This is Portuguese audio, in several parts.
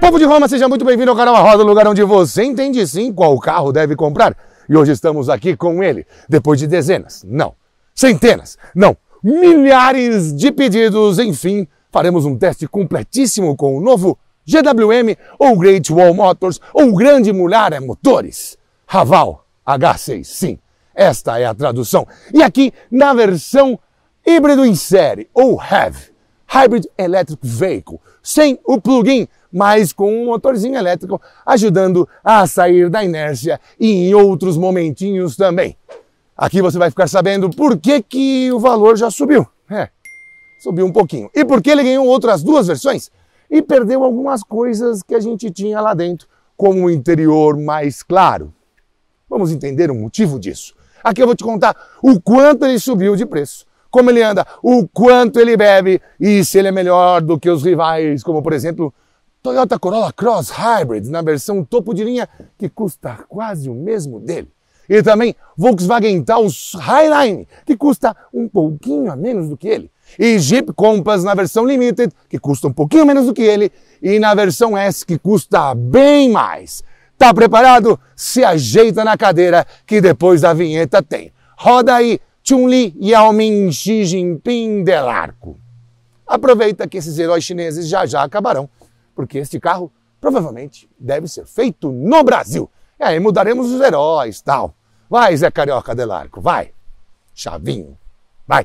Povo de Roma, seja muito bem-vindo ao canal A Roda, lugar onde você entende sim qual carro deve comprar. E hoje estamos aqui com ele, depois de dezenas, não, centenas, não, milhares de pedidos, enfim, faremos um teste completíssimo com o novo GWM, ou Great Wall Motors, ou Grande Mulher é Motores, Raval H6, sim, esta é a tradução. E aqui na versão híbrido em série, ou HEV, Hybrid Electric Vehicle, sem o plug-in, mas com um motorzinho elétrico ajudando a sair da inércia e em outros momentinhos também. Aqui você vai ficar sabendo por que, que o valor já subiu. É, subiu um pouquinho. E por que ele ganhou outras duas versões e perdeu algumas coisas que a gente tinha lá dentro, como o interior mais claro. Vamos entender o motivo disso. Aqui eu vou te contar o quanto ele subiu de preço como ele anda, o quanto ele bebe e se ele é melhor do que os rivais, como por exemplo Toyota Corolla Cross Hybrid na versão topo de linha que custa quase o mesmo dele. E também Volkswagen Taos Highline, que custa um pouquinho a menos do que ele. E Jeep Compass na versão Limited, que custa um pouquinho menos do que ele. E na versão S, que custa bem mais. Tá preparado? Se ajeita na cadeira que depois da vinheta tem. Roda aí Chun-Li, Yao Ming, Xi Jinping, Delarco. Aproveita que esses heróis chineses já já acabarão, porque este carro provavelmente deve ser feito no Brasil. E aí mudaremos os heróis, tal. Vai, Zé Carioca Delarco, vai. Chavinho, vai.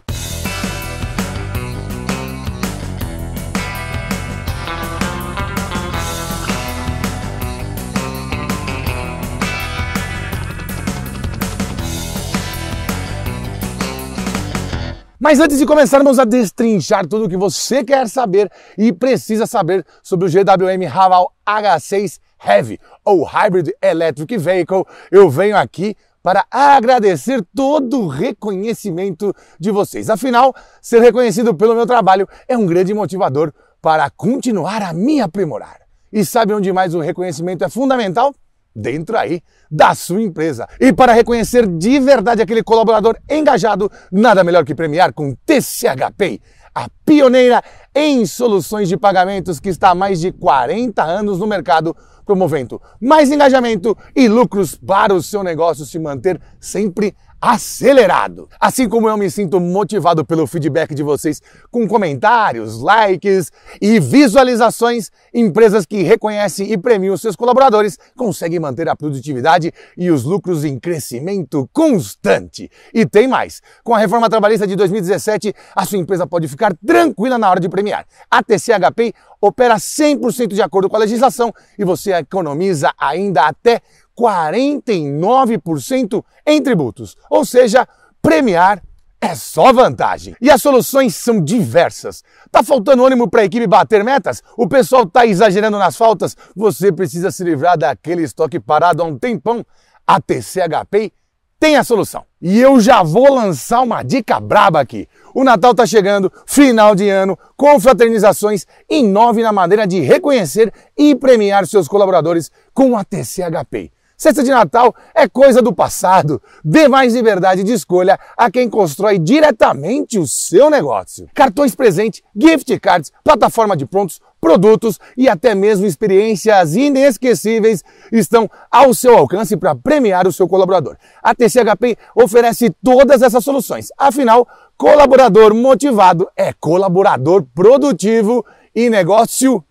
Mas antes de começarmos a destrinchar tudo o que você quer saber e precisa saber sobre o GWM Haval H6 Heavy ou Hybrid Electric Vehicle, eu venho aqui para agradecer todo o reconhecimento de vocês. Afinal, ser reconhecido pelo meu trabalho é um grande motivador para continuar a me aprimorar. E sabe onde mais o reconhecimento é fundamental? dentro aí da sua empresa. E para reconhecer de verdade aquele colaborador engajado, nada melhor que premiar com TCH Pay, a pioneira em soluções de pagamentos que está há mais de 40 anos no mercado, promovendo mais engajamento e lucros para o seu negócio se manter sempre acelerado. Assim como eu me sinto motivado pelo feedback de vocês com comentários, likes e visualizações, empresas que reconhecem e premiam seus colaboradores conseguem manter a produtividade e os lucros em crescimento constante. E tem mais. Com a reforma trabalhista de 2017, a sua empresa pode ficar tranquila na hora de premiar. A TCHP opera 100% de acordo com a legislação e você economiza ainda até 49% em tributos, ou seja, premiar é só vantagem. E as soluções são diversas. Tá faltando ânimo para a equipe bater metas? O pessoal tá exagerando nas faltas? Você precisa se livrar daquele estoque parado há um tempão? A TCHP tem a solução. E eu já vou lançar uma dica braba aqui. O Natal tá chegando, final de ano, com e inove na maneira de reconhecer e premiar seus colaboradores com a TCHP. Cesta de Natal é coisa do passado. Dê mais liberdade de escolha a quem constrói diretamente o seu negócio. Cartões presente, gift cards, plataforma de prontos, produtos e até mesmo experiências inesquecíveis estão ao seu alcance para premiar o seu colaborador. A TCHP oferece todas essas soluções. Afinal, colaborador motivado é colaborador produtivo e negócio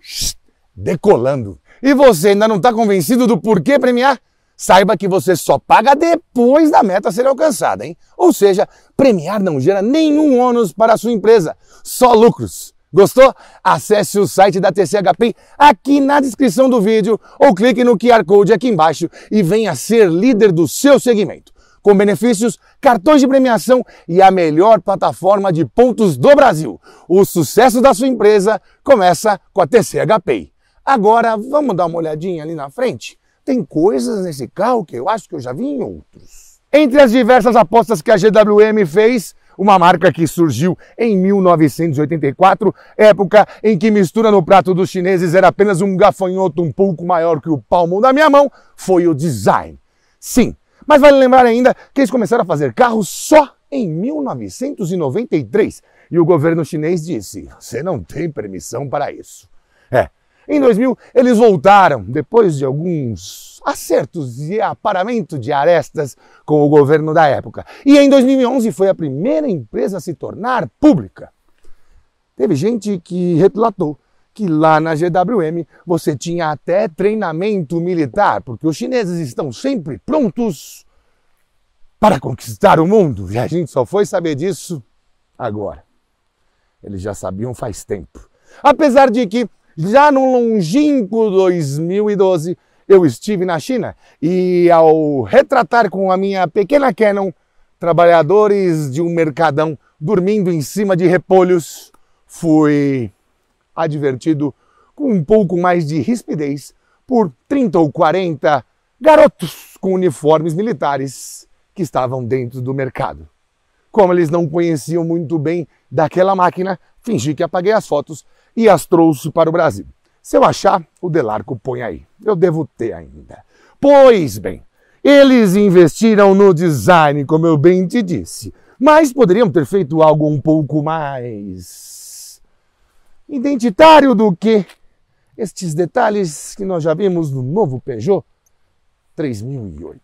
decolando. E você ainda não está convencido do porquê premiar? Saiba que você só paga depois da meta ser alcançada, hein? Ou seja, premiar não gera nenhum ônus para a sua empresa, só lucros. Gostou? Acesse o site da TCHP aqui na descrição do vídeo ou clique no QR Code aqui embaixo e venha ser líder do seu segmento. Com benefícios, cartões de premiação e a melhor plataforma de pontos do Brasil. O sucesso da sua empresa começa com a TCHP. Agora vamos dar uma olhadinha ali na frente? Tem coisas nesse carro que eu acho que eu já vi em outros. Entre as diversas apostas que a GWM fez, uma marca que surgiu em 1984, época em que mistura no prato dos chineses era apenas um gafanhoto um pouco maior que o palmo da minha mão, foi o design. Sim, mas vale lembrar ainda que eles começaram a fazer carros só em 1993 e o governo chinês disse: você não tem permissão para isso. Em 2000, eles voltaram, depois de alguns acertos e aparamento de arestas com o governo da época. E em 2011 foi a primeira empresa a se tornar pública. Teve gente que relatou que lá na GWM você tinha até treinamento militar, porque os chineses estão sempre prontos para conquistar o mundo. E a gente só foi saber disso agora. Eles já sabiam faz tempo. Apesar de que já no longínquo 2012, eu estive na China e ao retratar com a minha pequena Canon trabalhadores de um mercadão dormindo em cima de repolhos, fui advertido com um pouco mais de rispidez por 30 ou 40 garotos com uniformes militares que estavam dentro do mercado. Como eles não conheciam muito bem daquela máquina, fingi que apaguei as fotos e as trouxe para o Brasil. Se eu achar, o Delarco põe aí. Eu devo ter ainda. Pois bem, eles investiram no design, como eu bem te disse, mas poderiam ter feito algo um pouco mais identitário do que estes detalhes que nós já vimos no novo Peugeot 3008.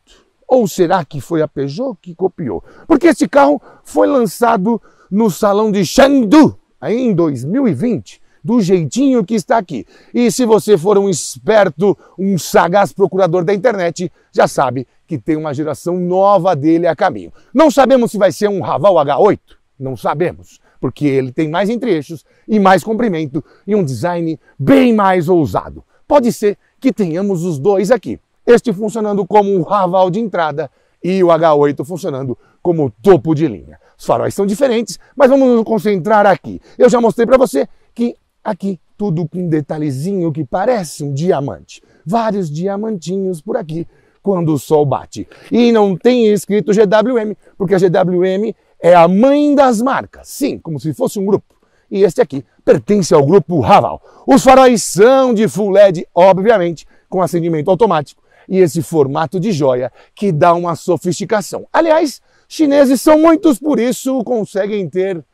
Ou será que foi a Peugeot que copiou? Porque este carro foi lançado no salão de Chengdu em 2020 do jeitinho que está aqui. E se você for um esperto, um sagaz procurador da internet, já sabe que tem uma geração nova dele a caminho. Não sabemos se vai ser um Raval H8, não sabemos, porque ele tem mais entre-eixos e mais comprimento e um design bem mais ousado. Pode ser que tenhamos os dois aqui. Este funcionando como um Raval de entrada e o H8 funcionando como topo de linha. Os faróis são diferentes, mas vamos nos concentrar aqui. Eu já mostrei para você que Aqui tudo com um detalhezinho que parece um diamante. Vários diamantinhos por aqui quando o sol bate. E não tem escrito GWM, porque a GWM é a mãe das marcas. Sim, como se fosse um grupo. E este aqui pertence ao grupo Raval. Os faróis são de full LED, obviamente, com acendimento automático e esse formato de joia que dá uma sofisticação. Aliás, chineses são muitos, por isso conseguem ter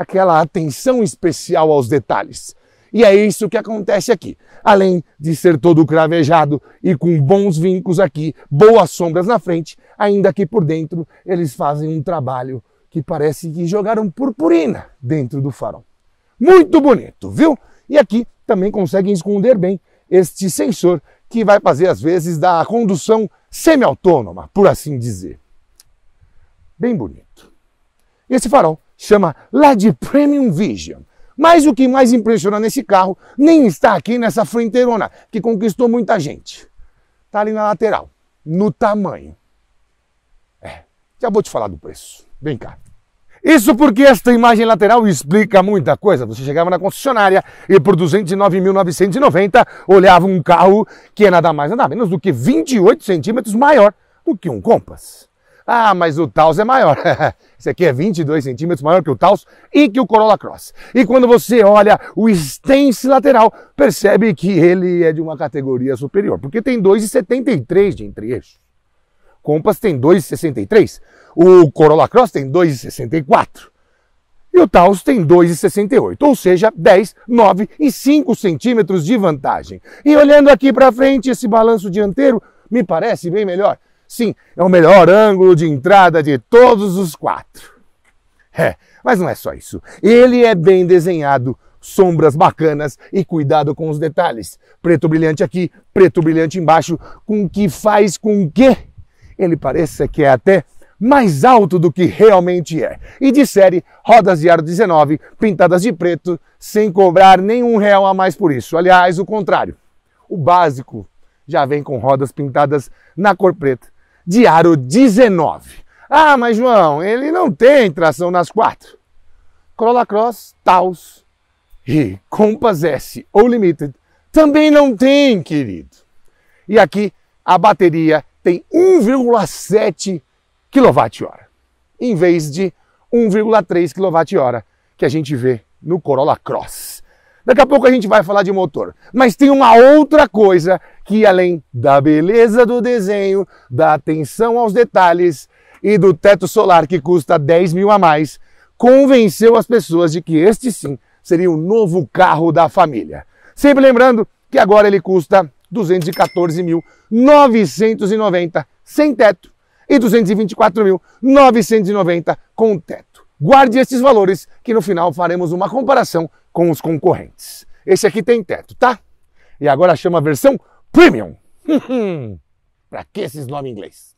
aquela atenção especial aos detalhes. E é isso que acontece aqui. Além de ser todo cravejado e com bons vincos aqui, boas sombras na frente, ainda que por dentro eles fazem um trabalho que parece que jogaram purpurina dentro do farol. Muito bonito, viu? E aqui também conseguem esconder bem este sensor que vai fazer às vezes da condução semi-autônoma, por assim dizer. Bem bonito. Esse farol chama LED Premium Vision. Mas o que mais impressiona nesse carro nem está aqui nessa frenteirona, que conquistou muita gente. Está ali na lateral, no tamanho. É, já vou te falar do preço. Vem cá. Isso porque esta imagem lateral explica muita coisa. Você chegava na concessionária e por 209.990 olhava um carro que é nada mais nada menos do que 28 centímetros maior do que um Compass. Ah, mas o Taos é maior. Esse aqui é 22 centímetros maior que o Taos e que o Corolla Cross. E quando você olha o stance lateral, percebe que ele é de uma categoria superior, porque tem 2,73 de entre-eixo. Compass tem 2,63. O Corolla Cross tem 2,64 e o Taos tem 2,68, ou seja, 10, 9 e 5 centímetros de vantagem. E olhando aqui para frente, esse balanço dianteiro me parece bem melhor. Sim, é o melhor ângulo de entrada de todos os quatro. É, mas não é só isso. Ele é bem desenhado, sombras bacanas e cuidado com os detalhes. Preto brilhante aqui, preto brilhante embaixo, com que faz com que ele pareça que é até mais alto do que realmente é. E de série, rodas de aro 19, pintadas de preto, sem cobrar nenhum real a mais por isso. Aliás, o contrário. O básico já vem com rodas pintadas na cor preta de aro 19. Ah, mas João, ele não tem tração nas quatro. Corolla Cross, Taos e Compass S ou Limited também não tem, querido. E aqui a bateria tem 1,7 kWh, em vez de 1,3 kWh que a gente vê no Corolla Cross. Daqui a pouco a gente vai falar de motor. Mas tem uma outra coisa que, além da beleza do desenho, da atenção aos detalhes e do teto solar que custa 10 mil a mais, convenceu as pessoas de que este sim seria o novo carro da família. Sempre lembrando que agora ele custa 214.990 sem teto e 224.990 com teto. Guarde esses valores que no final faremos uma comparação com os concorrentes. Esse aqui tem teto, tá? E agora chama a versão Premium. Para que esses nomes em inglês?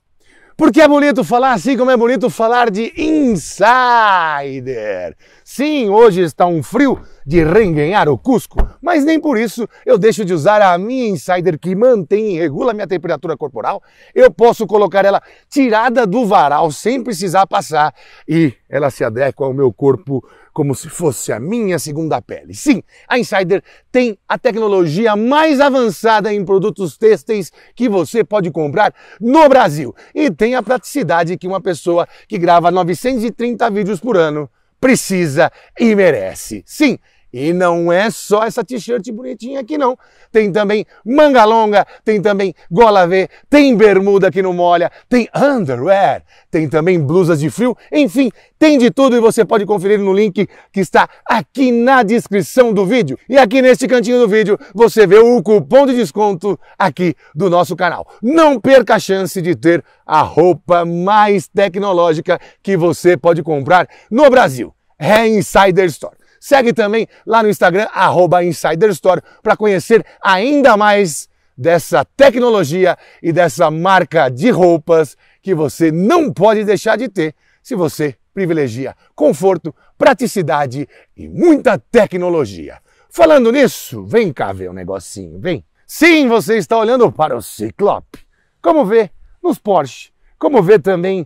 Porque é bonito falar assim como é bonito falar de insider. Sim, hoje está um frio de renguenhar o Cusco, mas nem por isso eu deixo de usar a minha Insider que mantém e regula minha temperatura corporal. Eu posso colocar ela tirada do varal sem precisar passar e ela se adequa ao meu corpo como se fosse a minha segunda pele. Sim, a Insider tem a tecnologia mais avançada em produtos têxteis que você pode comprar no Brasil e tem a praticidade que uma pessoa que grava 930 vídeos por ano precisa e merece. Sim, e não é só essa t-shirt bonitinha aqui não. Tem também manga longa, tem também gola V, tem bermuda que não molha, tem underwear, tem também blusas de frio, enfim, tem de tudo e você pode conferir no link que está aqui na descrição do vídeo. E aqui neste cantinho do vídeo você vê o cupom de desconto aqui do nosso canal. Não perca a chance de ter a roupa mais tecnológica que você pode comprar no Brasil. É Insider Store. Segue também lá no Instagram, arroba InsiderStore, para conhecer ainda mais dessa tecnologia e dessa marca de roupas que você não pode deixar de ter se você privilegia conforto, praticidade e muita tecnologia. Falando nisso, vem cá ver um negocinho, vem. Sim, você está olhando para o Ciclope, como vê nos Porsche, como vê também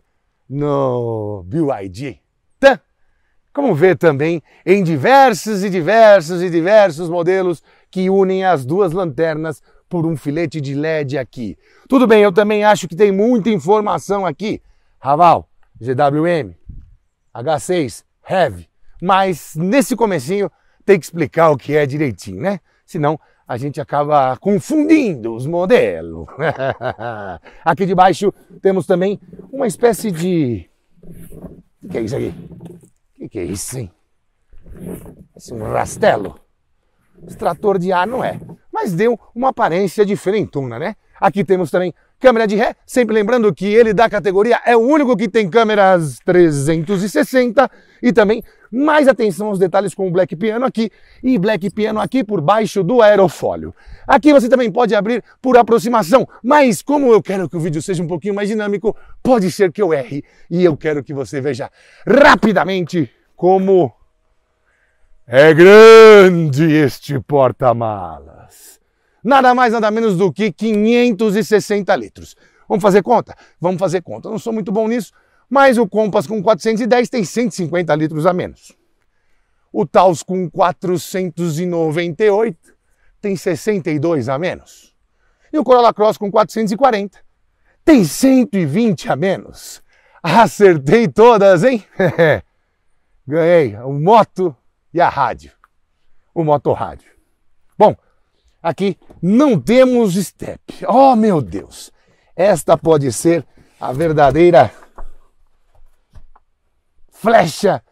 no BYD como vê também em diversos e diversos e diversos modelos que unem as duas lanternas por um filete de LED aqui. Tudo bem, eu também acho que tem muita informação aqui. Raval, GWM, H6, Heavy, mas nesse comecinho tem que explicar o que é direitinho, né? Senão a gente acaba confundindo os modelos. aqui de baixo temos também uma espécie de... O que é isso aqui? que, que é isso, hein? Esse um rastelo. extrator de ar não é. Mas deu uma aparência diferentona, né? Aqui temos também câmera de ré, sempre lembrando que ele da categoria é o único que tem câmeras 360 e também mais atenção aos detalhes com o Black Piano aqui e Black Piano aqui por baixo do aerofólio. Aqui você também pode abrir por aproximação, mas como eu quero que o vídeo seja um pouquinho mais dinâmico, pode ser que eu erre e eu quero que você veja rapidamente como é grande este porta-mala. Nada mais, nada menos do que 560 litros. Vamos fazer conta? Vamos fazer conta. Não sou muito bom nisso, mas o Compass com 410 tem 150 litros a menos. O Taos com 498 tem 62 a menos. E o Corolla Cross com 440 tem 120 a menos. Acertei todas, hein? Ganhei o moto e a rádio. O moto-rádio aqui, não temos estepe. Oh, meu Deus! Esta pode ser a verdadeira flecha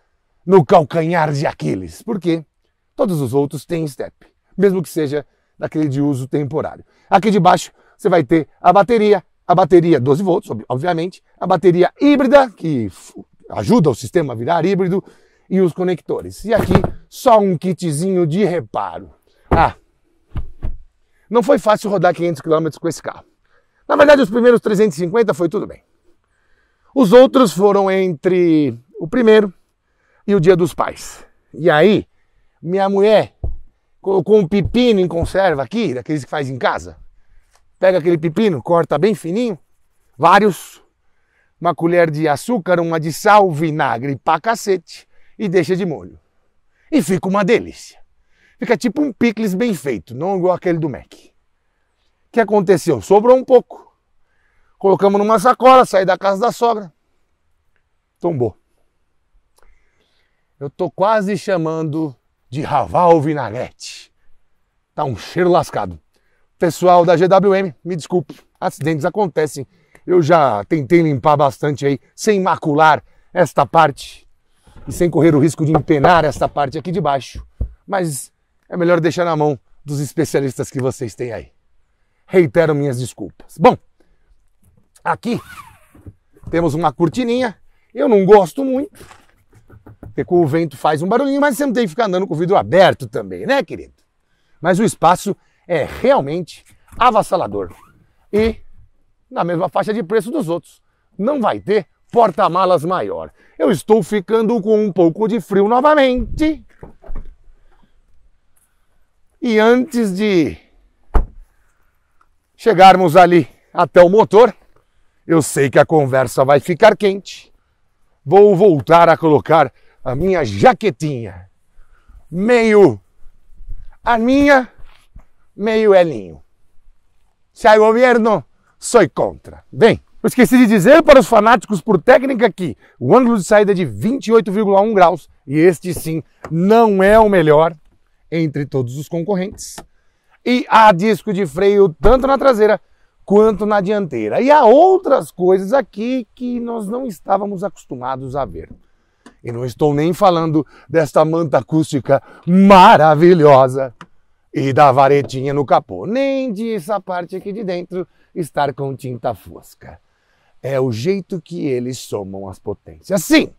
no calcanhar de Aquiles, porque todos os outros têm estepe, mesmo que seja daquele de uso temporário. Aqui de baixo você vai ter a bateria, a bateria 12 volts, obviamente, a bateria híbrida, que ajuda o sistema a virar híbrido, e os conectores. E aqui só um kitzinho de reparo. Ah, não foi fácil rodar 500 km com esse carro. Na verdade, os primeiros 350 foi tudo bem. Os outros foram entre o primeiro e o dia dos pais. E aí, minha mulher colocou um pepino em conserva aqui, daqueles que faz em casa. Pega aquele pepino, corta bem fininho, vários, uma colher de açúcar, uma de sal, vinagre pra cacete e deixa de molho. E fica uma delícia. Fica tipo um picles bem feito, não igual aquele do Mac. O que aconteceu? Sobrou um pouco. Colocamos numa sacola, saí da casa da sogra. Tombou. Eu tô quase chamando de raval vinagrete. Tá um cheiro lascado. Pessoal da GWM, me desculpe, acidentes acontecem. Eu já tentei limpar bastante aí, sem macular esta parte e sem correr o risco de empenar esta parte aqui de baixo. Mas é melhor deixar na mão dos especialistas que vocês têm aí. Reitero minhas desculpas. Bom, aqui temos uma cortininha. Eu não gosto muito, porque com o vento faz um barulhinho, mas você não tem que ficar andando com o vidro aberto também, né, querido? Mas o espaço é realmente avassalador. E na mesma faixa de preço dos outros. Não vai ter porta-malas maior. Eu estou ficando com um pouco de frio novamente. E antes de chegarmos ali até o motor, eu sei que a conversa vai ficar quente. Vou voltar a colocar a minha jaquetinha, meio aninha, meio elinho. Se há governo, sou contra. Bem, eu esqueci de dizer para os fanáticos por técnica que o ângulo de saída é de 28,1 graus e este sim não é o melhor entre todos os concorrentes. E há disco de freio tanto na traseira quanto na dianteira. E há outras coisas aqui que nós não estávamos acostumados a ver. E não estou nem falando desta manta acústica maravilhosa e da varetinha no capô, nem de essa parte aqui de dentro estar com tinta fosca. É o jeito que eles somam as potências. Sim,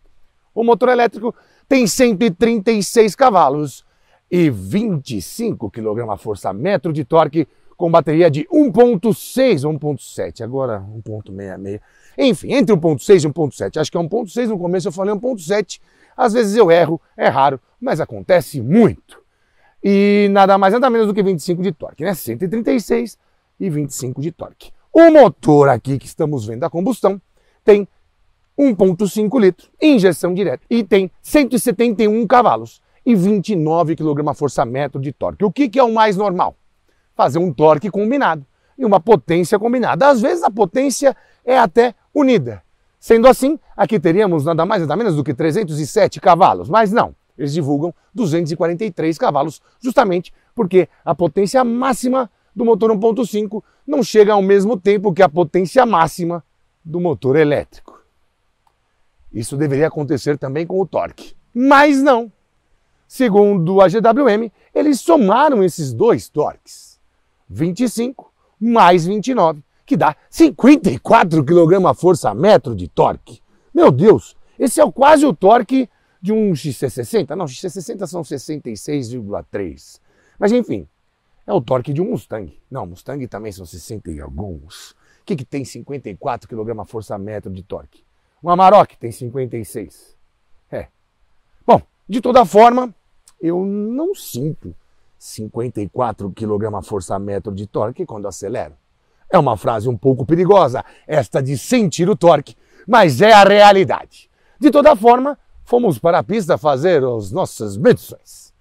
o motor elétrico tem 136 cavalos e 25 kgfm metro de torque com bateria de 1.6 ou 1.7, agora 1.66. Enfim, entre 1.6 e 1.7. Acho que é 1.6 no começo eu falei 1.7. Às vezes eu erro, é raro, mas acontece muito. E nada mais nada menos do que 25 de torque, né? 136 e 25 de torque. O motor aqui que estamos vendo a combustão tem 1.5 litros, injeção direta e tem 171 cavalos e 29 kgfm de torque. O que, que é o mais normal? Fazer um torque combinado e uma potência combinada. Às vezes a potência é até unida. Sendo assim, aqui teríamos nada mais nada menos do que 307 cavalos, mas não, eles divulgam 243 cavalos, justamente porque a potência máxima do motor 1.5 não chega ao mesmo tempo que a potência máxima do motor elétrico. Isso deveria acontecer também com o torque. Mas não! Segundo a GWM, eles somaram esses dois torques, 25 mais 29, que dá 54 kgfm de torque. Meu Deus, esse é quase o torque de um XC60. Não, XC60 são 66,3. Mas enfim, é o torque de um Mustang. Não, Mustang também são 60 e alguns. O que, que tem 54 kgfm de torque? Um Amarok tem 56. De toda forma, eu não sinto 54 kg força metro de torque quando acelero. É uma frase um pouco perigosa, esta de sentir o torque, mas é a realidade. De toda forma, fomos para a pista fazer as nossas medições.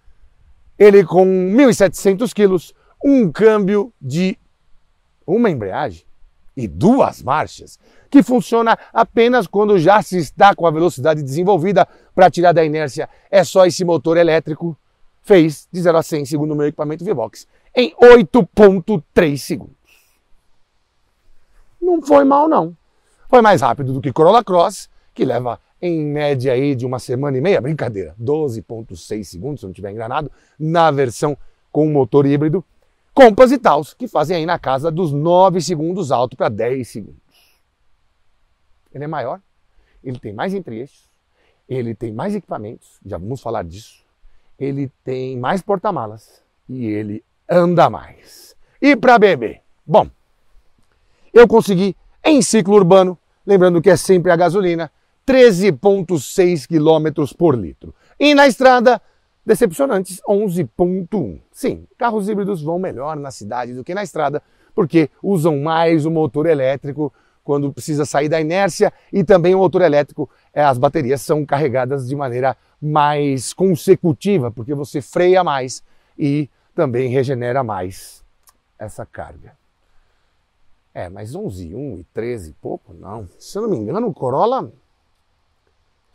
Ele com 1.700 quilos, um câmbio de uma embreagem e duas marchas, que funciona apenas quando já se está com a velocidade desenvolvida para tirar da inércia. É só esse motor elétrico fez de 0 a 100, segundo o meu equipamento V-Box, em 8.3 segundos. Não foi mal não. Foi mais rápido do que Corolla Cross, que leva em média aí de uma semana e meia, brincadeira, 12.6 segundos, se não estiver enganado, na versão com motor híbrido, Compass e Taos, que fazem aí na casa dos 9 segundos alto para 10 segundos ele é maior, ele tem mais entre-eixos, ele tem mais equipamentos, já vamos falar disso, ele tem mais porta-malas e ele anda mais. E para beber? Bom, eu consegui em ciclo urbano, lembrando que é sempre a gasolina, 13,6 km por litro. E na estrada, decepcionantes 11,1. Sim, carros híbridos vão melhor na cidade do que na estrada, porque usam mais o motor elétrico quando precisa sair da inércia e também o motor elétrico, é, as baterias são carregadas de maneira mais consecutiva, porque você freia mais e também regenera mais essa carga. É, mas 11, 1 e 13 e pouco, não. Se eu não me engano, o Corolla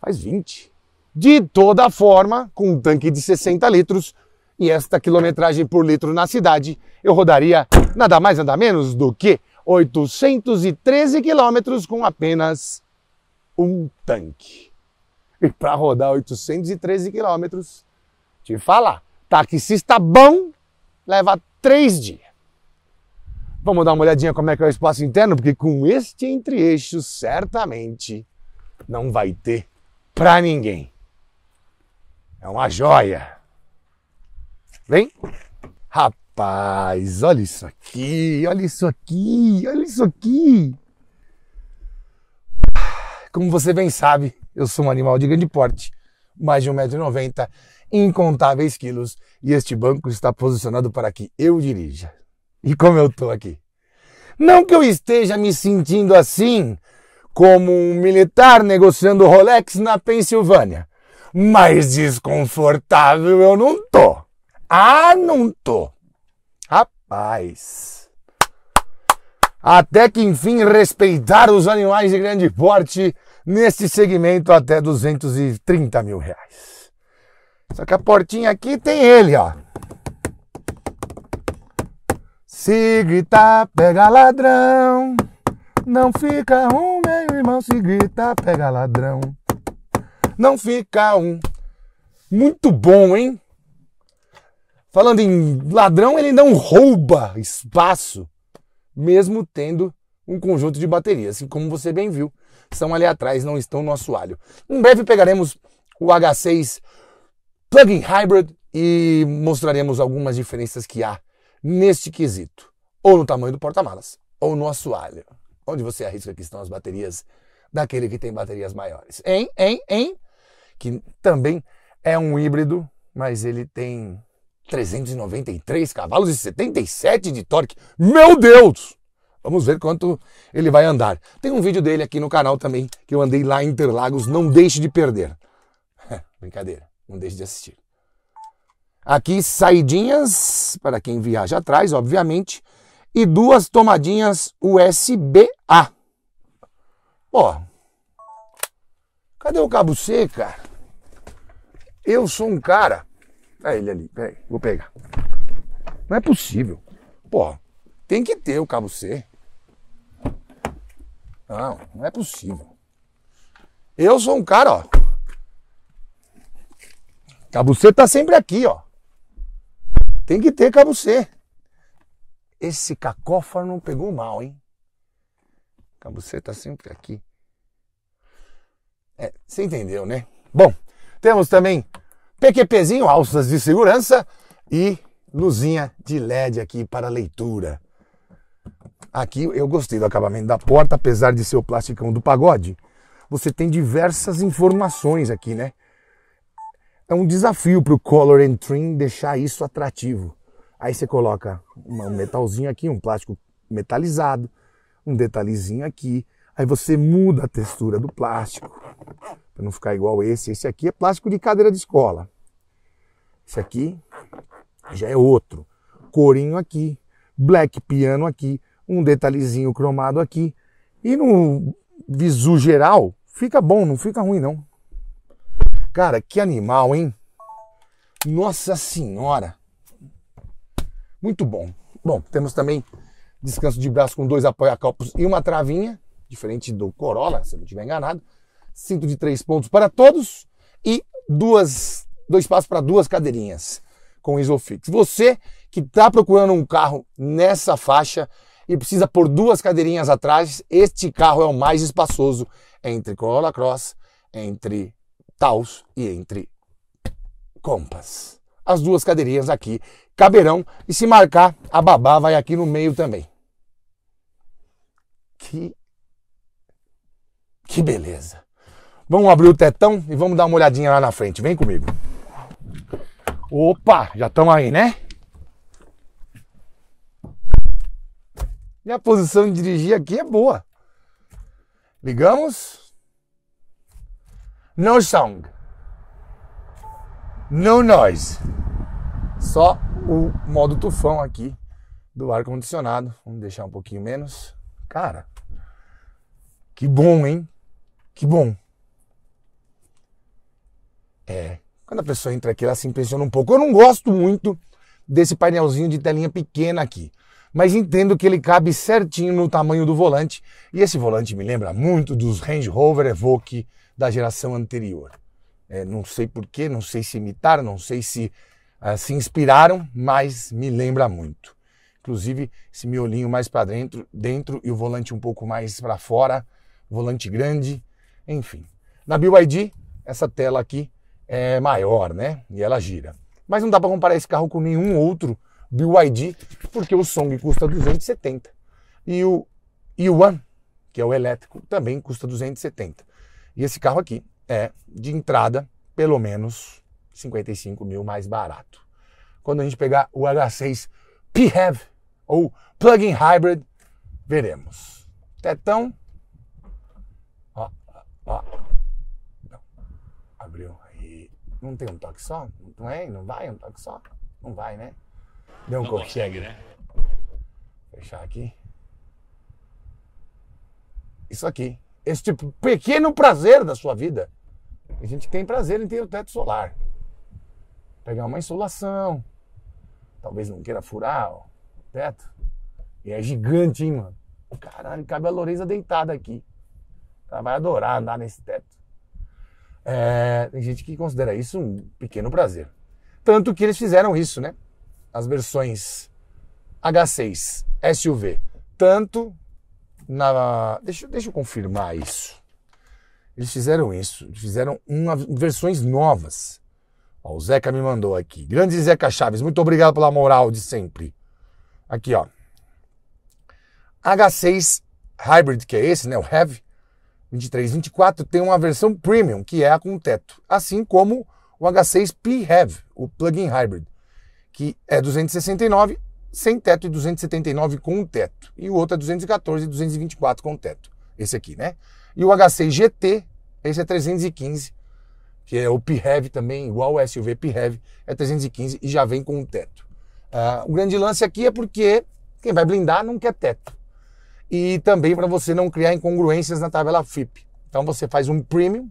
faz 20. De toda forma, com um tanque de 60 litros e esta quilometragem por litro na cidade, eu rodaria nada mais nada menos do que 813 quilômetros com apenas um tanque. E para rodar 813 quilômetros, te falar, taxista bom leva três dias. Vamos dar uma olhadinha como é que é o espaço interno, porque com este entre-eixo certamente não vai ter para ninguém. É uma joia. Vem? Rapaz! Rapaz, olha isso aqui, olha isso aqui, olha isso aqui. Como você bem sabe, eu sou um animal de grande porte, mais de 1,90m, incontáveis quilos, e este banco está posicionado para que eu dirija. E como eu estou aqui? Não que eu esteja me sentindo assim, como um militar negociando Rolex na Pensilvânia, mas desconfortável eu não tô. Ah, não tô paz. Até que enfim respeitar os animais de grande porte neste segmento até 230 mil reais. Só que a portinha aqui tem ele, ó. Se gritar, pega ladrão. Não fica um, meu irmão. Se gritar, pega ladrão. Não fica um. Muito bom, hein? Falando em ladrão, ele não rouba espaço, mesmo tendo um conjunto de baterias, assim como você bem viu, são ali atrás, não estão no assoalho. Em breve pegaremos o H6 plug-in hybrid e mostraremos algumas diferenças que há neste quesito, ou no tamanho do porta-malas, ou no assoalho, onde você arrisca que estão as baterias daquele que tem baterias maiores. Em, em, em, que também é um híbrido, mas ele tem 393 cavalos e 77 de torque. Meu Deus! Vamos ver quanto ele vai andar. Tem um vídeo dele aqui no canal também, que eu andei lá em Interlagos, não deixe de perder. Brincadeira, não deixe de assistir. Aqui, saidinhas para quem viaja atrás, obviamente, e duas tomadinhas USB-A. Ó, cadê o cabo C, cara? Eu sou um cara é ele ali, peraí, vou pegar. Não é possível. Pô, tem que ter o cabo C. Não, não é possível. Eu sou um cara, ó. Cabo C tá sempre aqui, ó. Tem que ter cabo C. Esse cacófano não pegou mal, hein? Cabo C tá sempre aqui. É, você entendeu, né? Bom, temos também PQPzinho, alças de segurança e luzinha de LED aqui para leitura. Aqui eu gostei do acabamento da porta, apesar de ser o plasticão do pagode. Você tem diversas informações aqui, né? É um desafio para o Color and Trim deixar isso atrativo. Aí você coloca um metalzinho aqui, um plástico metalizado, um detalhezinho aqui. Aí você muda a textura do plástico para não ficar igual esse. Esse aqui é plástico de cadeira de escola. Esse aqui já é outro. Corinho aqui, black piano aqui, um detalhezinho cromado aqui. E no visu geral, fica bom, não fica ruim não. Cara, que animal, hein? Nossa Senhora! Muito bom. Bom, temos também descanso de braço com dois apoia-copos e uma travinha, diferente do Corolla, se eu não estiver enganado cinto de três pontos para todos e duas, dois passos para duas cadeirinhas com Isofix. Você que está procurando um carro nessa faixa e precisa por duas cadeirinhas atrás, este carro é o mais espaçoso entre Corolla Cross, entre Taos e entre Compass. As duas cadeirinhas aqui caberão e se marcar, a babá vai aqui no meio também. Que que beleza. Vamos abrir o tetão e vamos dar uma olhadinha lá na frente. Vem comigo. Opa, já estamos aí, né? E a posição de dirigir aqui é boa. Ligamos. No sound. No noise. Só o modo tufão aqui do ar condicionado. Vamos deixar um pouquinho menos. Cara, que bom, hein? Que bom. É. Quando a pessoa entra aqui, ela se impressiona um pouco. Eu não gosto muito desse painelzinho de telinha pequena aqui. Mas entendo que ele cabe certinho no tamanho do volante. E esse volante me lembra muito dos Range Rover Evoque da geração anterior. É, não sei porquê, não sei se imitaram, não sei se uh, se inspiraram, mas me lembra muito. Inclusive, esse miolinho mais para dentro, dentro e o volante um pouco mais para fora, volante grande, enfim. Na BYD, essa tela aqui é maior, né? E ela gira. Mas não dá para comparar esse carro com nenhum outro BYD, porque o Song custa 270 e o Yuan, que é o elétrico, também custa 270. E esse carro aqui é de entrada pelo menos 55 mil mais barato. Quando a gente pegar o H6 PHEV ou Plug-in Hybrid, veremos. Tetão, ó, ó, não tem um toque só? Não é Não vai um toque só? Não vai, né? Deu um não consegue, né? Fechar aqui. Isso aqui. Este tipo, pequeno prazer da sua vida. A gente tem prazer em ter o teto solar. Pegar uma insolação. Talvez não queira furar o teto. E é gigante, hein, mano? Caralho, cabe a Loreza deitada aqui. Ela vai adorar andar nesse teto. É, tem gente que considera isso um pequeno prazer. Tanto que eles fizeram isso, né? As versões H6 SUV. Tanto na. Deixa, deixa eu confirmar isso. Eles fizeram isso. fizeram uma, versões novas. Ó, o Zeca me mandou aqui. Grande Zeca Chaves, muito obrigado pela moral de sempre. Aqui, ó. H6 Hybrid, que é esse, né? O Heavy 23 24 tem uma versão premium, que é a com teto, assim como o H6 PHEV, o plug-in hybrid, que é 269 sem teto e 279 com teto, e o outro é 214 e 224 com teto, esse aqui, né? E o H6 GT, esse é 315, que é o PHEV também, igual o SUV PHEV, é 315 e já vem com teto. Uh, o grande lance aqui é porque quem vai blindar não quer teto e também para você não criar incongruências na tabela FIP. Então você faz um premium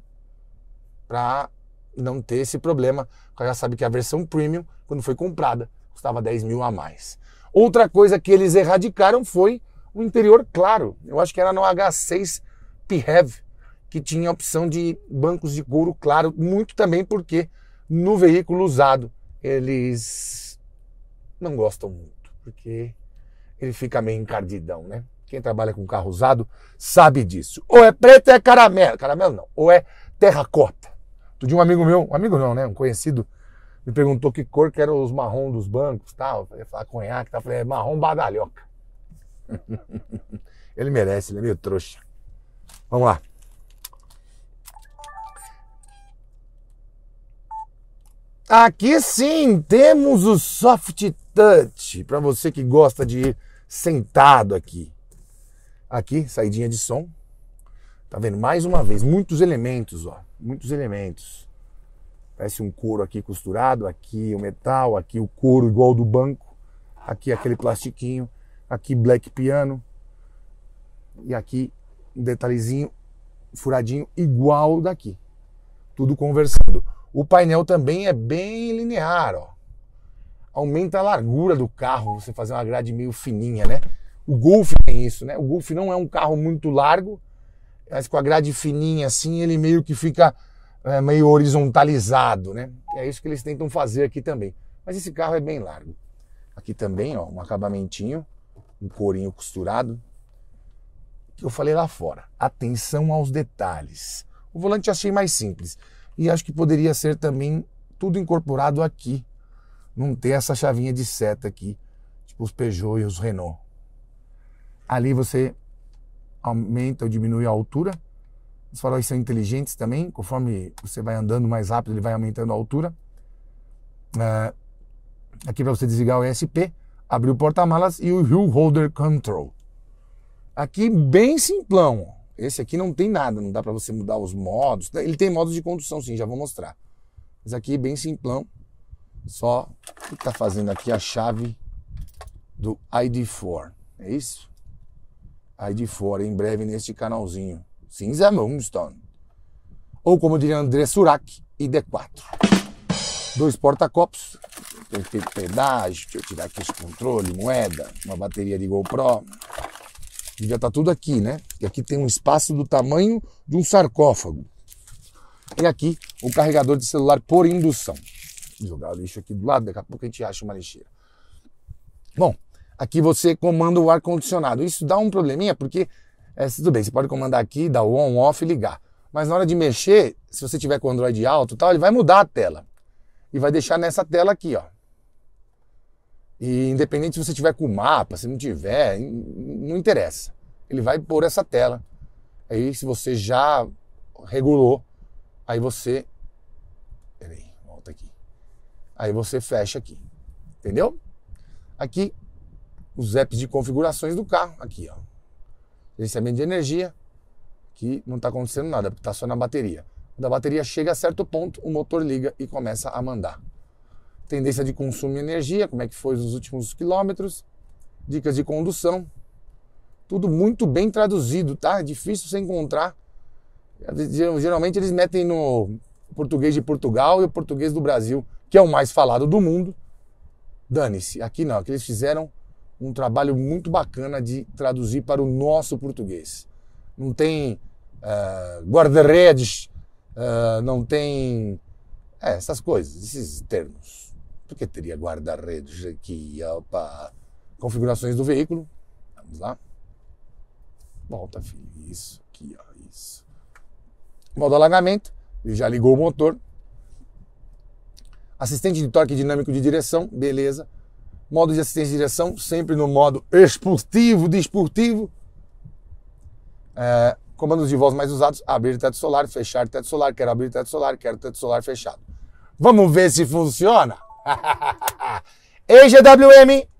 para não ter esse problema, porque já sabe que a versão premium, quando foi comprada, custava 10 mil a mais. Outra coisa que eles erradicaram foi o interior claro. Eu acho que era no H6 PHEV, que tinha a opção de bancos de couro claro, muito também porque no veículo usado eles não gostam muito, porque ele fica meio encardidão, né? Quem trabalha com carro usado sabe disso. Ou é preto é caramelo. Caramelo não. Ou é terracota. Tu de um amigo meu, um amigo não, né? Um conhecido, me perguntou que cor que eram os marrom dos bancos tal. Eu falei, ah, conhaque, tal. Eu falei, é marrom badalhoca. ele merece, ele é meio trouxa. Vamos lá. Aqui sim temos o soft touch para você que gosta de ir sentado aqui. Aqui, saidinha de som. Tá vendo? Mais uma vez, muitos elementos, ó. Muitos elementos. Parece um couro aqui costurado, aqui o metal, aqui o couro igual do banco, aqui aquele plastiquinho, aqui black piano e aqui um detalhezinho furadinho igual daqui. Tudo conversando. O painel também é bem linear, ó. Aumenta a largura do carro, você fazer uma grade meio fininha, né? O Golf tem isso, né? O Golf não é um carro muito largo, mas com a grade fininha assim, ele meio que fica é, meio horizontalizado, né? É isso que eles tentam fazer aqui também. Mas esse carro é bem largo. Aqui também, ó, um acabamentinho, um corinho costurado. Que eu falei lá fora. Atenção aos detalhes. O volante achei mais simples. E acho que poderia ser também tudo incorporado aqui. Não ter essa chavinha de seta aqui, tipo os Peugeot e os Renault. Ali você aumenta ou diminui a altura. Os faróis são inteligentes também, conforme você vai andando mais rápido, ele vai aumentando a altura. Uh, aqui para você desligar o ESP, abrir o porta-malas e o Hill Holder Control. Aqui bem simplão. Esse aqui não tem nada, não dá para você mudar os modos. Ele tem modos de condução sim, já vou mostrar. Mas aqui bem simplão. Só o que tá fazendo aqui a chave do ID4. É isso? aí de fora, em breve neste canalzinho. Cinza Moonstone. Ou como diria André Surak, ID4. Dois porta-copos, tem pedágio, deixa eu tirar aqui esse controle, moeda, uma bateria de GoPro. Devia estar tá tudo aqui, né? E aqui tem um espaço do tamanho de um sarcófago. E aqui o carregador de celular por indução. Vou jogar o lixo aqui do lado, daqui a pouco a gente acha uma lixeira. Bom, aqui você comanda o ar-condicionado. Isso dá um probleminha, porque é, tudo bem, você pode comandar aqui, dar o on, off e ligar. Mas na hora de mexer, se você tiver com o Android alto tal, ele vai mudar a tela. E vai deixar nessa tela aqui, ó. E independente se você tiver com o mapa, se não tiver, não interessa. Ele vai pôr essa tela. Aí se você já regulou, aí você. Peraí, volta aqui. Aí você fecha aqui. Entendeu? Aqui os apps de configurações do carro aqui, ó. Gerenciamento de energia, que não está acontecendo nada, porque está só na bateria. Quando a bateria chega a certo ponto, o motor liga e começa a mandar. Tendência de consumo de energia, como é que foi nos últimos quilômetros, dicas de condução, tudo muito bem traduzido, tá? É difícil você encontrar. Geralmente eles metem no português de Portugal e o português do Brasil, que é o mais falado do mundo. Dane-se, aqui não, aqui eles fizeram um trabalho muito bacana de traduzir para o nosso português. Não tem uh, guarda-redes, uh, não tem é, essas coisas, esses termos. Por que teria guarda-redes aqui? Opa. Configurações do veículo. Vamos lá. Volta, filho. Isso aqui, ó. Isso. Modo alagamento. Ele já ligou o motor. Assistente de torque dinâmico de direção. Beleza modo de assistência de direção, sempre no modo esportivo, desportivo. É, comandos de voz mais usados, abrir teto solar, fechar teto solar, quero abrir teto solar, quero teto solar fechado. Vamos ver se funciona? GWM!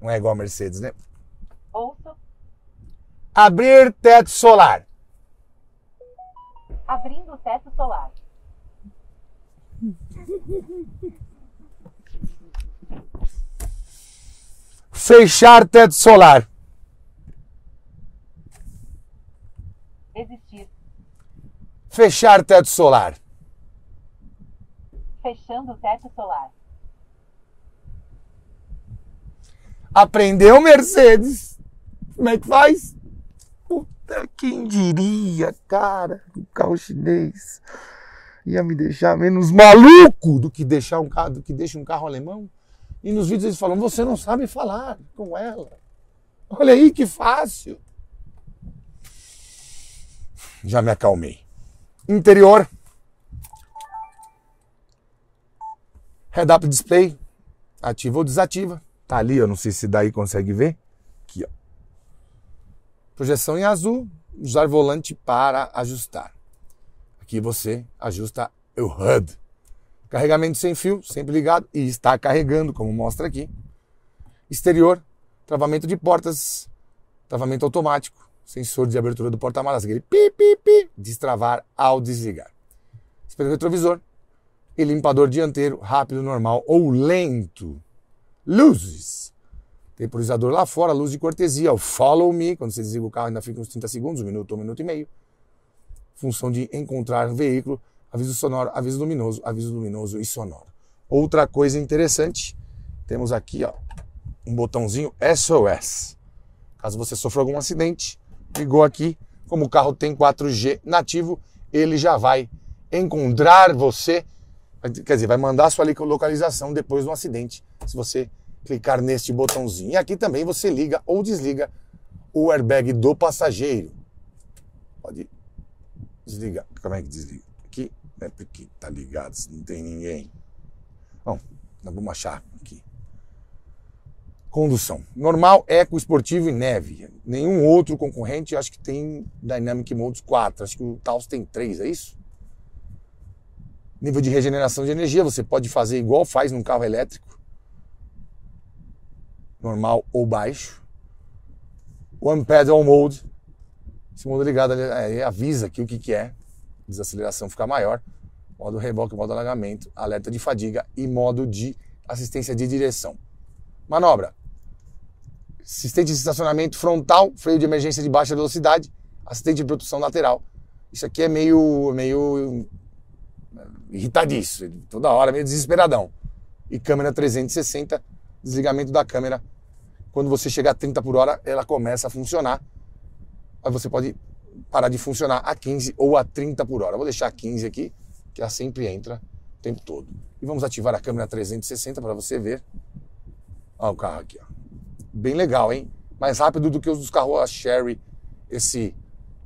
não é igual a Mercedes, né? Ouço. Abrir teto solar. Abrindo teto solar. Fechar teto solar. Existir. Fechar teto solar. Fechando teto solar. Aprendeu Mercedes? Como é que faz? Puta, quem diria, cara, o carro chinês ia me deixar menos maluco do que deixar um carro, do que deixa um carro alemão? E nos vídeos eles falam: você não sabe falar com ela. Olha aí que fácil. Já me acalmei. Interior. Head-up display. Ativa ou desativa. Tá ali, eu não sei se daí consegue ver. Aqui, ó. Projeção em azul. Usar volante para ajustar. Aqui você ajusta o HUD. Carregamento sem fio, sempre ligado e está carregando, como mostra aqui. Exterior, travamento de portas, travamento automático, sensor de abertura do porta-malas, aquele pi, pi, pi, destravar ao desligar. Espelho retrovisor e limpador dianteiro, rápido, normal ou lento. Luzes. Temporizador lá fora, luz de cortesia, o follow me, quando você desliga o carro ainda fica uns 30 segundos, um minuto, um minuto e meio. Função de encontrar o veículo aviso sonoro, aviso luminoso, aviso luminoso e sonoro. Outra coisa interessante, temos aqui ó, um botãozinho SOS. Caso você sofra algum acidente, ligou aqui, como o carro tem 4G nativo, ele já vai encontrar você, quer dizer, vai mandar sua localização depois do acidente, se você clicar neste botãozinho. E aqui também você liga ou desliga o airbag do passageiro. Pode desligar. Como é que desliga? É porque tá ligado, se não tem ninguém. Bom, nós vamos achar aqui. Condução. Normal, eco, esportivo e neve. Nenhum outro concorrente acho que tem Dynamic Modes 4. Acho que o Taos tem 3, é isso? Nível de regeneração de energia, você pode fazer igual faz num carro elétrico. Normal ou baixo. One pedal mode. Esse modo ligado é, avisa aqui o que, que é desaceleração ficar maior, modo reboque, modo alagamento, alerta de fadiga e modo de assistência de direção. Manobra: assistente de estacionamento frontal, freio de emergência de baixa velocidade, assistente de produção lateral. Isso aqui é meio, meio é, irritadiço, toda hora meio desesperadão. E câmera 360, desligamento da câmera. Quando você chegar a 30 por hora, ela começa a funcionar. Aí você pode parar de funcionar a 15 ou a 30 por hora. Vou deixar a 15 aqui, que ela sempre entra o tempo todo. E vamos ativar a câmera 360 para você ver. Olha o carro aqui. Ó. Bem legal, hein? Mais rápido do que os dos carros a Sherry. Esse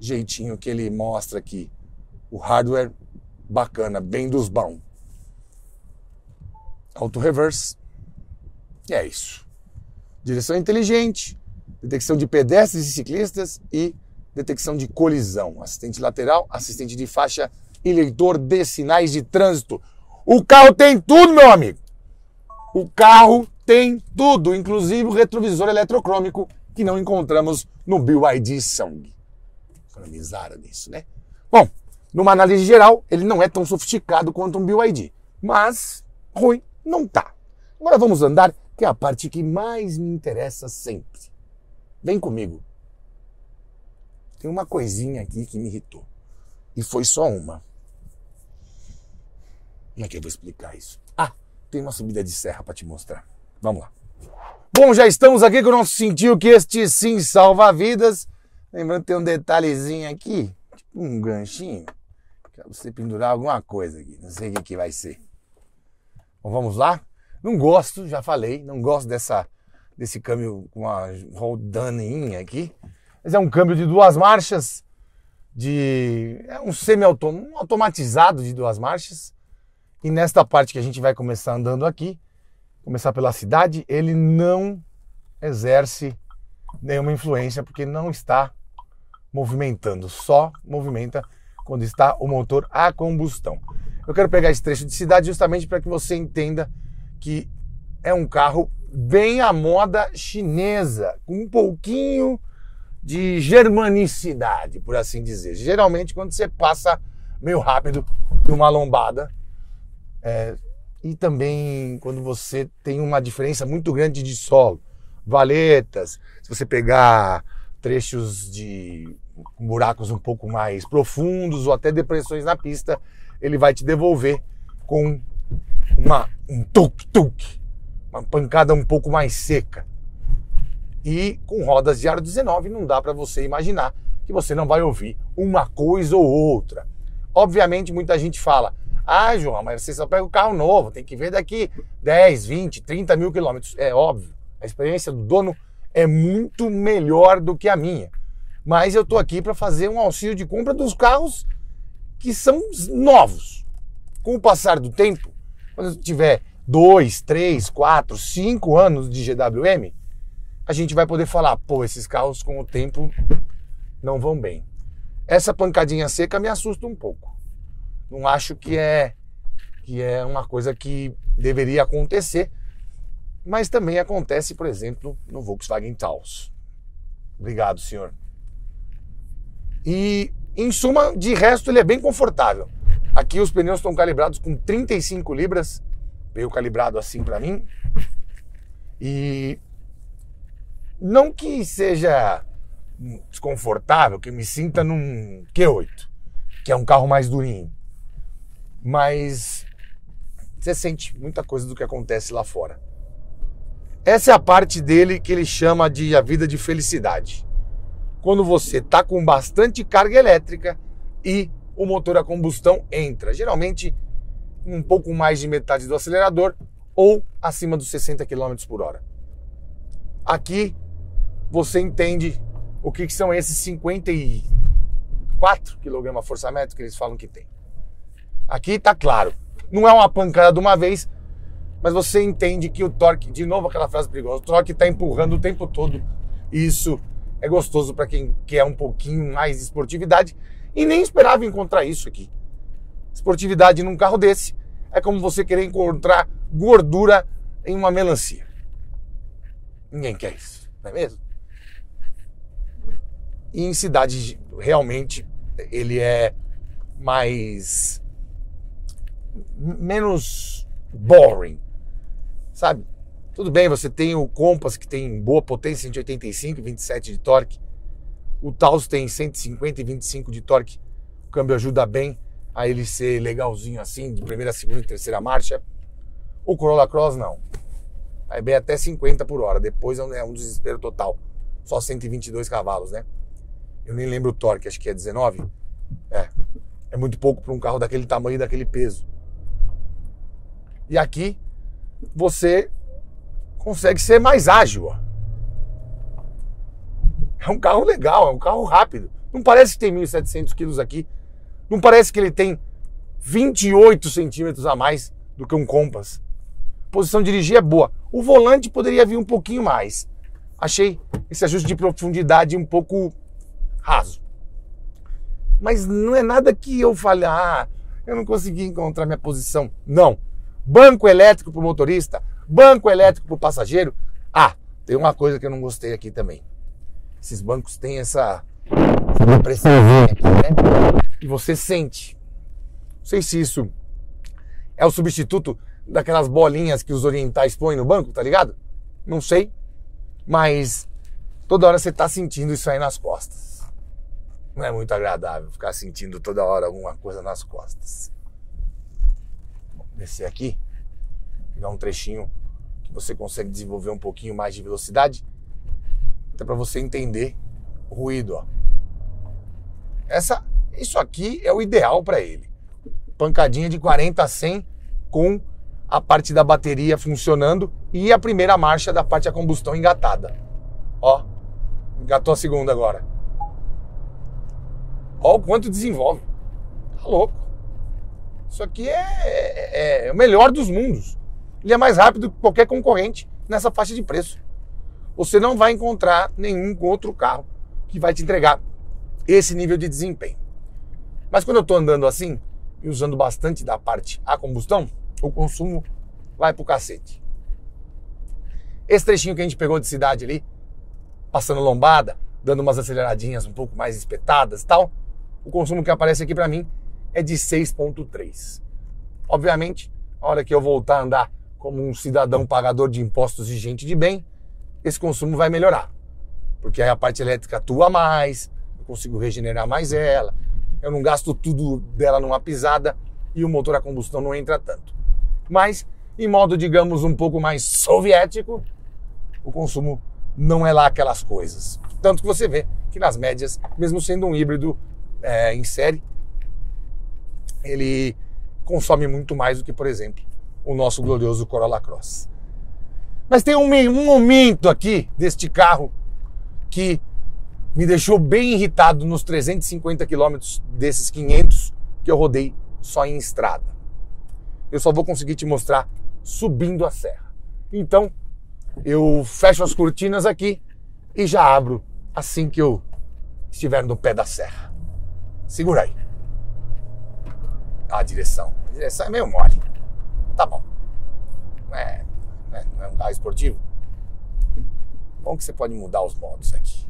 jeitinho que ele mostra aqui. O hardware bacana, bem dos bons. Auto reverse. E é isso. Direção inteligente, detecção de pedestres e ciclistas e detecção de colisão, assistente lateral, assistente de faixa e leitor de sinais de trânsito. O carro tem tudo, meu amigo! O carro tem tudo, inclusive o retrovisor eletrocrômico que não encontramos no BYD Song. Economizaram nisso, né? Bom, numa análise geral, ele não é tão sofisticado quanto um BYD, mas ruim não tá. Agora vamos andar, que é a parte que mais me interessa sempre. Vem comigo tem uma coisinha aqui que me irritou. E foi só uma. Como é que eu vou explicar isso? Ah, tem uma subida de serra para te mostrar. Vamos lá. Bom, já estamos aqui com o nosso sentiu que este sim salva vidas. Lembrando que tem um detalhezinho aqui, tipo um ganchinho, para você pendurar alguma coisa aqui. Não sei o que, que vai ser. Bom, vamos lá? Não gosto, já falei, não gosto dessa desse câmbio com uma rodaninha aqui. Mas é um câmbio de duas marchas, de é um semi-automatizado de duas marchas. E nesta parte que a gente vai começar andando aqui, começar pela cidade, ele não exerce nenhuma influência porque não está movimentando, só movimenta quando está o motor a combustão. Eu quero pegar esse trecho de cidade justamente para que você entenda que é um carro bem à moda chinesa, com um pouquinho de germanicidade, por assim dizer. Geralmente, quando você passa meio rápido de uma lombada, é, e também quando você tem uma diferença muito grande de solo, valetas, se você pegar trechos de buracos um pouco mais profundos ou até depressões na pista, ele vai te devolver com uma, um tuk-tuk, uma pancada um pouco mais seca. E com rodas de aro 19 não dá para você imaginar que você não vai ouvir uma coisa ou outra. Obviamente muita gente fala, ah João, mas você só pega o carro novo, tem que ver daqui 10, 20, 30 mil quilômetros. É óbvio, a experiência do dono é muito melhor do que a minha. Mas eu estou aqui para fazer um auxílio de compra dos carros que são novos. Com o passar do tempo, quando eu tiver 2, 3, 4, 5 anos de GWM, a gente vai poder falar, pô, esses carros com o tempo não vão bem. Essa pancadinha seca me assusta um pouco. Não acho que é que é uma coisa que deveria acontecer, mas também acontece, por exemplo, no Volkswagen Taos. Obrigado, senhor. E em suma, de resto ele é bem confortável. Aqui os pneus estão calibrados com 35 libras, veio calibrado assim para mim. E não que seja desconfortável, que me sinta num Q8, que é um carro mais durinho. Mas você sente muita coisa do que acontece lá fora. Essa é a parte dele que ele chama de a vida de felicidade. Quando você tá com bastante carga elétrica e o motor a combustão entra, geralmente um pouco mais de metade do acelerador ou acima dos 60 km por hora. Aqui você entende o que, que são esses 54 kgfm que eles falam que tem. Aqui tá claro. Não é uma pancada de uma vez, mas você entende que o torque, de novo aquela frase perigosa, o torque está empurrando o tempo todo. Isso é gostoso para quem quer um pouquinho mais de esportividade e nem esperava encontrar isso aqui. Esportividade num carro desse é como você querer encontrar gordura em uma melancia. Ninguém quer isso, não é mesmo? E em cidades realmente ele é mais menos boring, sabe? Tudo bem, você tem o Compass que tem boa potência, 185 27 de torque. O Taos tem 150 e 25 de torque. O câmbio ajuda bem a ele ser legalzinho assim, de primeira, segunda e terceira marcha. O Corolla Cross não. Vai bem até 50 por hora, depois é um é desespero total. Só 122 cavalos, né? Eu nem lembro o torque, acho que é 19. É. É muito pouco para um carro daquele tamanho e daquele peso. E aqui você consegue ser mais ágil. Ó. É um carro legal, é um carro rápido. Não parece que tem 1.700 quilos aqui. Não parece que ele tem 28 centímetros a mais do que um Compass. A posição de dirigir é boa. O volante poderia vir um pouquinho mais. Achei esse ajuste de profundidade um pouco raso. Mas não é nada que eu fale, ah, eu não consegui encontrar minha posição. Não. Banco elétrico para o motorista, banco elétrico para o passageiro. Ah, tem uma coisa que eu não gostei aqui também. Esses bancos têm essa, essa aqui, né? E você sente. Não sei se isso é o substituto daquelas bolinhas que os orientais põem no banco, tá ligado? Não sei. Mas toda hora você tá sentindo isso aí nas costas não é muito agradável ficar sentindo toda hora alguma coisa nas costas. Vou descer aqui, pegar um trechinho que você consegue desenvolver um pouquinho mais de velocidade, até para você entender o ruído. Ó. Essa, isso aqui é o ideal para ele. Pancadinha de 40 a 100 com a parte da bateria funcionando e a primeira marcha da parte da combustão engatada. Ó, engatou a segunda agora. Olha o quanto desenvolve. Tá louco. Isso aqui é, é, é, o melhor dos mundos. Ele é mais rápido que qualquer concorrente nessa faixa de preço. Você não vai encontrar nenhum outro carro que vai te entregar esse nível de desempenho. Mas quando eu estou andando assim e usando bastante da parte a combustão, o consumo vai pro cacete. Esse trechinho que a gente pegou de cidade ali, passando lombada, dando umas aceleradinhas um pouco mais espetadas e tal, o consumo que aparece aqui para mim é de 6,3. Obviamente, a hora que eu voltar a andar como um cidadão pagador de impostos e gente de bem, esse consumo vai melhorar. Porque aí a parte elétrica atua mais, eu consigo regenerar mais ela, eu não gasto tudo dela numa pisada e o motor a combustão não entra tanto. Mas, em modo, digamos, um pouco mais soviético, o consumo não é lá aquelas coisas. Tanto que você vê que nas médias, mesmo sendo um híbrido, é, série ele consome muito mais do que, por exemplo, o nosso glorioso Corolla Cross. Mas tem um, um momento aqui deste carro que me deixou bem irritado nos 350 quilômetros desses 500 que eu rodei só em estrada. Eu só vou conseguir te mostrar subindo a serra. Então, eu fecho as cortinas aqui e já abro assim que eu estiver no pé da serra. Segura aí. A direção. A direção é meio mole. Tá bom. Não é, não é, não é um carro esportivo? Bom que você pode mudar os modos aqui.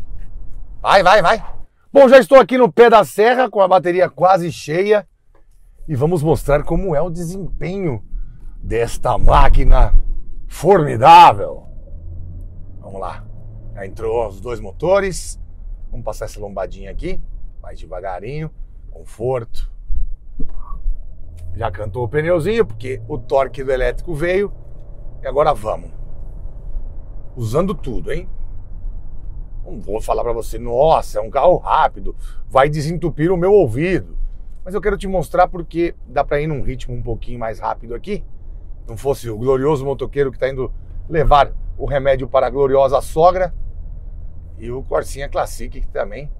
Vai, vai, vai. Bom, já estou aqui no pé da serra com a bateria quase cheia e vamos mostrar como é o desempenho desta máquina formidável. Vamos lá. Já entrou os dois motores. Vamos passar essa lombadinha aqui mais devagarinho, conforto. Já cantou o pneuzinho, porque o torque do elétrico veio. E agora vamos. Usando tudo, hein? Não vou falar para você, nossa, é um carro rápido, vai desentupir o meu ouvido. Mas eu quero te mostrar porque dá para ir num ritmo um pouquinho mais rápido aqui. Não fosse o glorioso motoqueiro que está indo levar o remédio para a gloriosa sogra e o Corsinha Classic que também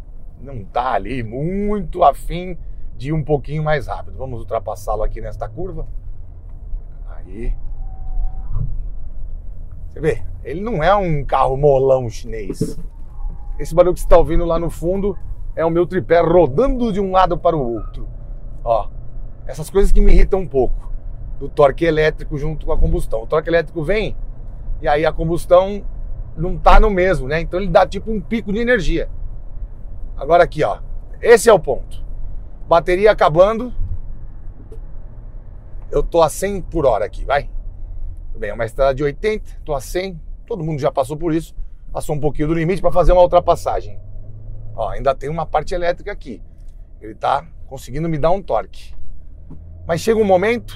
não está ali muito afim de ir um pouquinho mais rápido. Vamos ultrapassá-lo aqui nesta curva. Aí. Você vê, ele não é um carro molão chinês. Esse barulho que você está ouvindo lá no fundo é o meu tripé rodando de um lado para o outro. Ó, essas coisas que me irritam um pouco do torque elétrico junto com a combustão. O torque elétrico vem e aí a combustão não está no mesmo, né? Então ele dá tipo um pico de energia. Agora aqui, ó. Esse é o ponto. Bateria acabando. Eu tô a 100 por hora aqui, vai. Tudo bem, é uma estrada de 80, tô a 100. Todo mundo já passou por isso. Passou um pouquinho do limite para fazer uma ultrapassagem. Ó, ainda tem uma parte elétrica aqui. Ele tá conseguindo me dar um torque. Mas chega um momento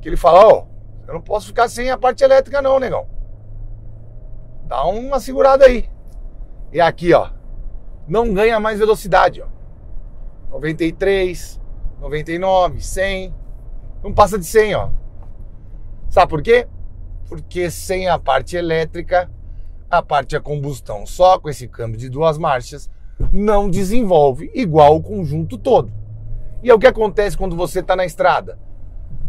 que ele fala, ó, oh, eu não posso ficar sem a parte elétrica não, negão. Dá uma segurada aí. E aqui, ó, não ganha mais velocidade. Ó. 93, 99, 100. Não passa de 100, ó. Sabe por quê? Porque sem a parte elétrica, a parte a combustão só com esse câmbio de duas marchas não desenvolve igual o conjunto todo. E é o que acontece quando você está na estrada.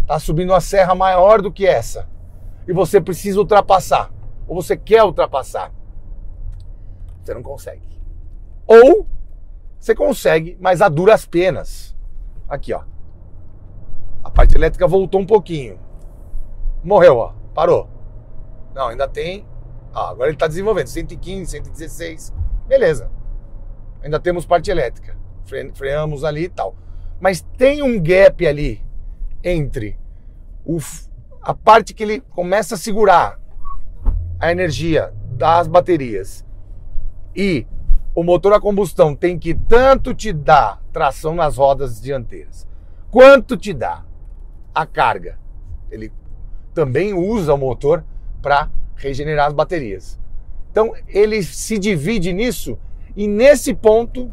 Está subindo uma serra maior do que essa e você precisa ultrapassar, ou você quer ultrapassar. Você não consegue. Ou você consegue, mas a duras penas. Aqui, ó. A parte elétrica voltou um pouquinho. Morreu, ó. Parou. Não, ainda tem. Ah, agora ele está desenvolvendo. 115, 116. Beleza. Ainda temos parte elétrica. Fre freamos ali e tal. Mas tem um gap ali entre o, a parte que ele começa a segurar a energia das baterias e o motor a combustão tem que tanto te dar tração nas rodas dianteiras, quanto te dá a carga. Ele também usa o motor para regenerar as baterias. Então ele se divide nisso e nesse ponto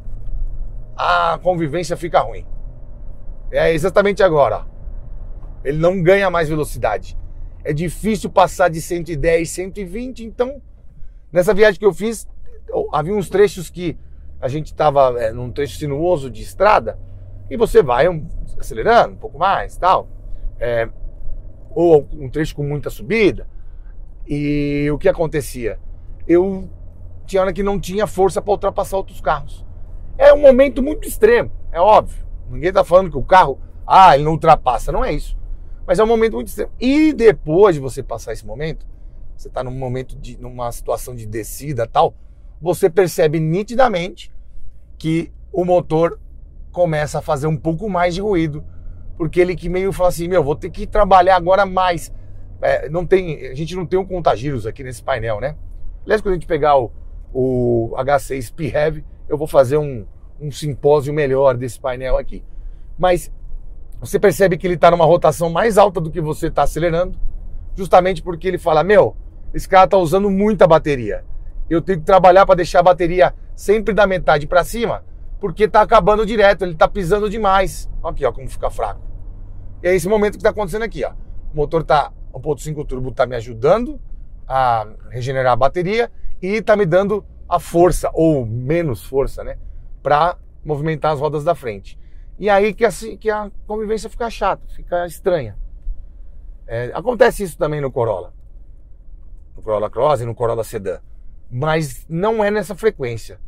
a convivência fica ruim. É exatamente agora. Ele não ganha mais velocidade. É difícil passar de 110, 120, então nessa viagem que eu fiz, havia uns trechos que a gente estava é, num trecho sinuoso de estrada e você vai um, acelerando um pouco mais, tal, é, ou um trecho com muita subida. E o que acontecia? Eu tinha hora que não tinha força para ultrapassar outros carros. É um momento muito extremo, é óbvio. Ninguém está falando que o carro, ah, ele não ultrapassa, não é isso. Mas é um momento muito extremo. E depois de você passar esse momento, você está num momento de numa situação de descida tal, você percebe nitidamente que o motor começa a fazer um pouco mais de ruído, porque ele que meio fala assim, meu, vou ter que trabalhar agora mais. É, não tem, a gente não tem um contagiros aqui nesse painel, né? Aliás, quando a gente pegar o, o H6 P-Heavy, eu vou fazer um, um simpósio melhor desse painel aqui. Mas você percebe que ele está numa rotação mais alta do que você está acelerando, justamente porque ele fala, meu, esse cara está usando muita bateria eu tenho que trabalhar para deixar a bateria sempre da metade para cima, porque tá acabando direto, ele tá pisando demais. Olha Aqui, ó, como fica fraco. E é esse momento que tá acontecendo aqui, ó. O motor tá 1.5 turbo tá me ajudando a regenerar a bateria e tá me dando a força ou menos força, né, para movimentar as rodas da frente. E aí que, assim, que a convivência fica chata, fica estranha. É, acontece isso também no Corolla, no Corolla Cross e no Corolla Sedan mas não é nessa frequência.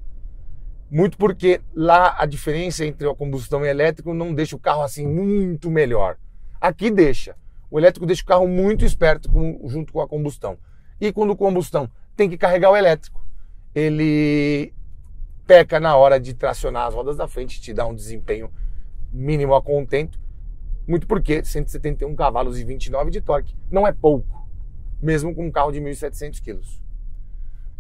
Muito porque lá a diferença entre a combustão e o elétrico não deixa o carro assim muito melhor. Aqui deixa. O elétrico deixa o carro muito esperto com, junto com a combustão. E quando combustão tem que carregar o elétrico, ele peca na hora de tracionar as rodas da frente, te dá um desempenho mínimo a contento. Muito porque 171 cavalos e 29 de torque não é pouco, mesmo com um carro de 1.700 quilos.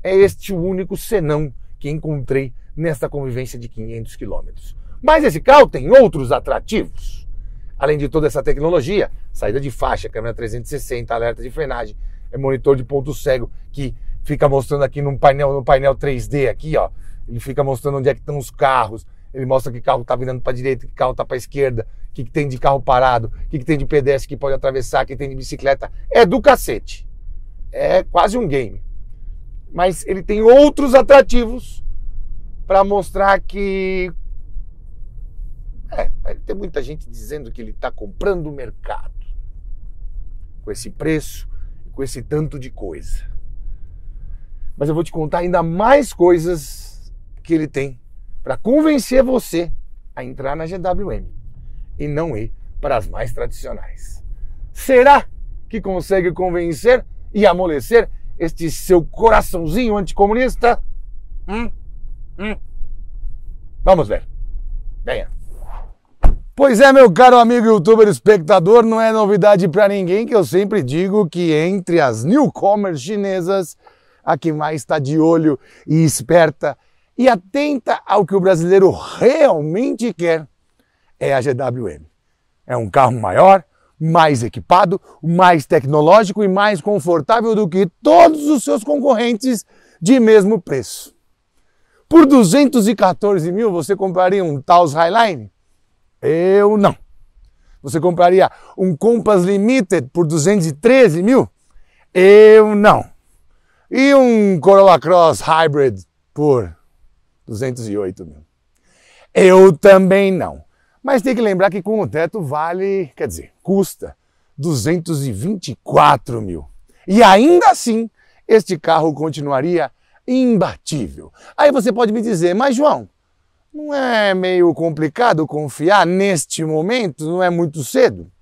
É este o único senão que encontrei nesta convivência de 500 quilômetros. Mas esse carro tem outros atrativos. Além de toda essa tecnologia, saída de faixa, câmera 360, alerta de frenagem, é monitor de ponto cego que fica mostrando aqui no painel, no painel 3D aqui, ó. Ele fica mostrando onde é que estão os carros. Ele mostra que carro está virando para direita, que carro está para esquerda, o que, que, tem de carro parado, o que, que, tem de pedestre que pode atravessar, o que tem de bicicleta. É do cacete. É quase um game mas ele tem outros atrativos para mostrar que é, tem muita gente dizendo que ele está comprando o mercado com esse preço, com esse tanto de coisa. Mas eu vou te contar ainda mais coisas que ele tem para convencer você a entrar na GWM e não ir para as mais tradicionais. Será que consegue convencer e amolecer este seu coraçãozinho anticomunista? Hum? Hum? Vamos ver. Venha. Pois é, meu caro amigo youtuber espectador, não é novidade para ninguém que eu sempre digo que entre as newcomers chinesas, a que mais está de olho e esperta e atenta ao que o brasileiro realmente quer é a GWM. É um carro maior, mais equipado, mais tecnológico e mais confortável do que todos os seus concorrentes de mesmo preço. Por 214 mil você compraria um Taos Highline? Eu não. Você compraria um Compass Limited por 213 mil? Eu não. E um Corolla Cross Hybrid por 208 mil? Eu também não. Mas tem que lembrar que com o teto vale, quer dizer, custa 224 mil. E ainda assim, este carro continuaria imbatível. Aí você pode me dizer, mas João, não é meio complicado confiar neste momento? Não é muito cedo?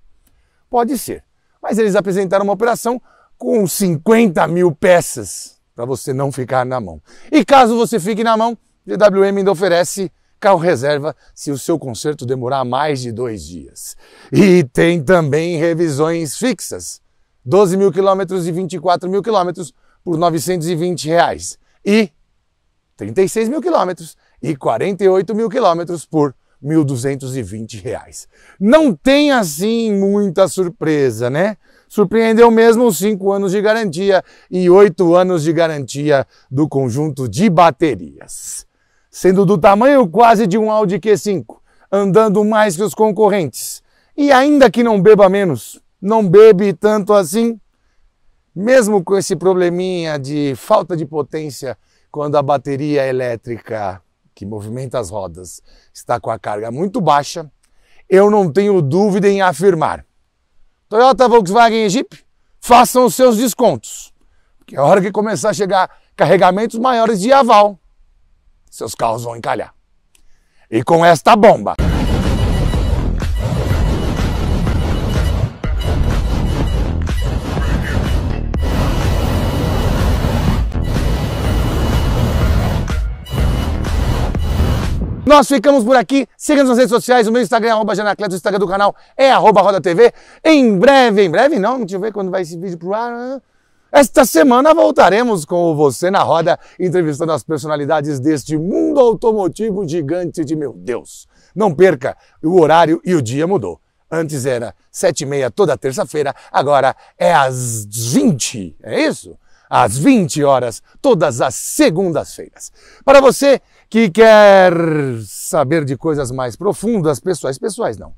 Pode ser. Mas eles apresentaram uma operação com 50 mil peças para você não ficar na mão. E caso você fique na mão, GWM ainda oferece carro reserva se o seu conserto demorar mais de dois dias. E tem também revisões fixas, 12 mil quilômetros e 24 mil quilômetros por 920 reais. E 36 mil quilômetros e 48 mil quilômetros por 1.220 reais. Não tem assim muita surpresa, né? Surpreendeu mesmo os 5 anos de garantia e 8 anos de garantia do conjunto de baterias sendo do tamanho quase de um Audi Q5, andando mais que os concorrentes. E ainda que não beba menos, não bebe tanto assim, mesmo com esse probleminha de falta de potência quando a bateria elétrica que movimenta as rodas está com a carga muito baixa, eu não tenho dúvida em afirmar. Toyota, Volkswagen e Jeep, façam os seus descontos. Porque é hora que começar a chegar carregamentos maiores de aval seus carros vão encalhar. E com esta bomba. Nós ficamos por aqui. Siga-nos nas redes sociais. O meu Instagram é arroba Janacleto, o Instagram do canal é arroba Roda TV. Em breve, em breve não, deixa eu ver quando vai esse vídeo pro ar. Né? Esta semana voltaremos com Você na Roda, entrevistando as personalidades deste mundo automotivo gigante de meu Deus. Não perca, o horário e o dia mudou. Antes era sete e meia toda terça-feira, agora é às 20, é isso? Às 20 horas, todas as segundas-feiras. Para você que quer saber de coisas mais profundas, pessoais, pessoais não,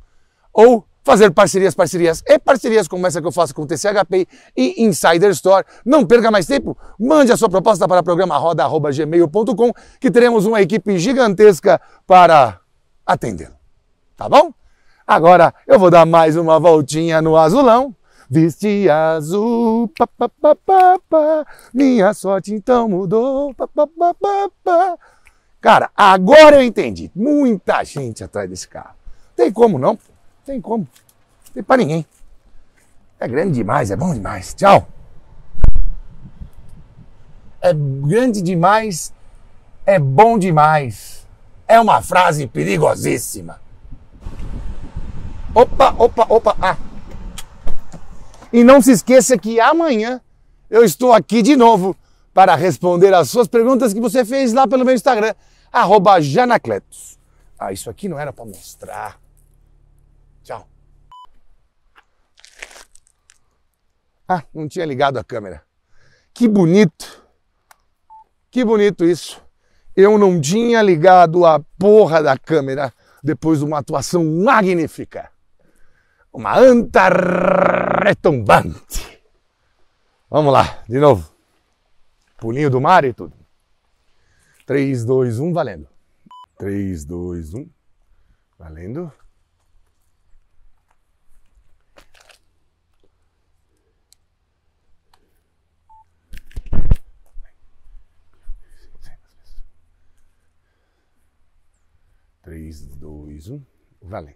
ou fazer parcerias, parcerias e parcerias como essa que eu faço com o TCHP e Insider Store. Não perca mais tempo, mande a sua proposta para programaroda.gmail.com que teremos uma equipe gigantesca para atendê-lo. Tá bom? Agora eu vou dar mais uma voltinha no azulão. Viste azul, pa, pa, pa, pa, pa. minha sorte então mudou. Pa, pa, pa, pa, pa. Cara, agora eu entendi. Muita gente atrás desse carro. Tem como não? Tem como. Tem para ninguém. É grande demais, é bom demais. Tchau. É grande demais, é bom demais. É uma frase perigosíssima. Opa, opa, opa. Ah. E não se esqueça que amanhã eu estou aqui de novo para responder as suas perguntas que você fez lá pelo meu Instagram, arroba Janacletos. Ah, isso aqui não era para mostrar. Tchau. Ah, não tinha ligado a câmera. Que bonito. Que bonito isso. Eu não tinha ligado a porra da câmera depois de uma atuação magnífica. Uma anta retumbante. Vamos lá, de novo. Pulinho do mar e tudo. 3, 2, 1, valendo. 3, 2, 1, valendo. 3, 2, 1. Valendo.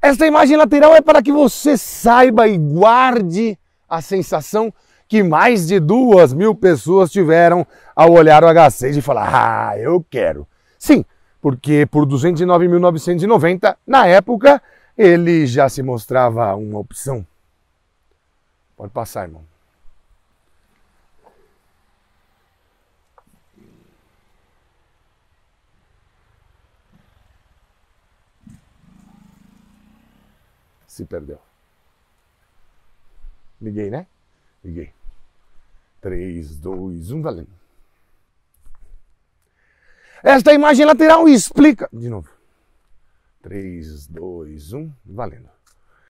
Esta imagem lateral é para que você saiba e guarde a sensação que mais de duas mil pessoas tiveram ao olhar o H6 e falar: Ah, eu quero. Sim, porque por 209.990, na época, ele já se mostrava uma opção. Pode passar, irmão. se perdeu. Liguei, né? Liguei. 3, 2, 1, valendo. Esta imagem lateral explica. De novo. 3, 2, 1, valendo.